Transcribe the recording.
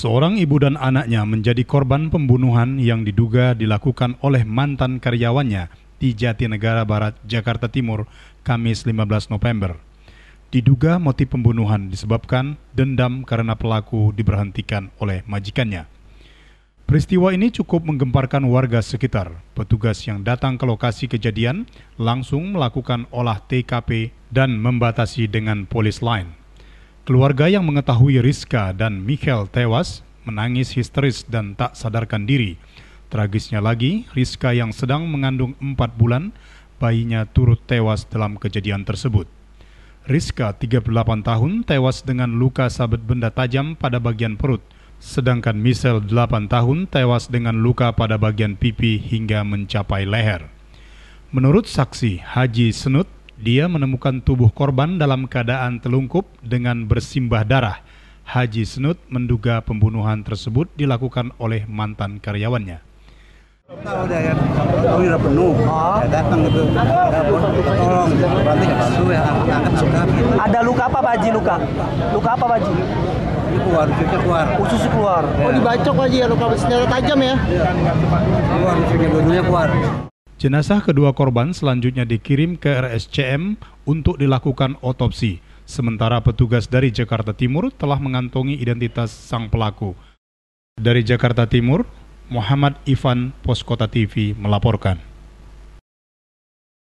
Seorang ibu dan anaknya menjadi korban pembunuhan yang diduga dilakukan oleh mantan karyawannya di Jatinegara Barat, Jakarta Timur, Kamis 15 November. Diduga motif pembunuhan disebabkan dendam karena pelaku diberhentikan oleh majikannya. Peristiwa ini cukup menggemparkan warga sekitar. Petugas yang datang ke lokasi kejadian langsung melakukan olah TKP dan membatasi dengan polis lain. Keluarga yang mengetahui Rizka dan Michael tewas menangis histeris dan tak sadarkan diri. Tragisnya lagi, Rizka yang sedang mengandung empat bulan, bayinya turut tewas dalam kejadian tersebut. Rizka, 38 tahun, tewas dengan luka sabet benda tajam pada bagian perut, sedangkan Michelle, 8 tahun, tewas dengan luka pada bagian pipi hingga mencapai leher. Menurut saksi Haji Senut, dia menemukan tubuh korban dalam keadaan telungkup dengan bersimbah darah. Haji Senut menduga pembunuhan tersebut dilakukan oleh mantan karyawannya. Tahu kan, tahu penuh, ya datang gitu, dapur, kita tolong, berarti bantu ya, angkat suka. Ada luka apa Pak Haji luka? Luka apa Pak Haji? Ini keluar, ususnya keluar. Ususnya keluar. Oh dibacok Pak Haji ya, luka senjata tajam ya? Iya. Keluar, ususnya dua-duanya keluar. Jenazah kedua korban selanjutnya dikirim ke RSCM untuk dilakukan otopsi. Sementara petugas dari Jakarta Timur telah mengantongi identitas sang pelaku. Dari Jakarta Timur, Muhammad Ivan Poskota TV melaporkan.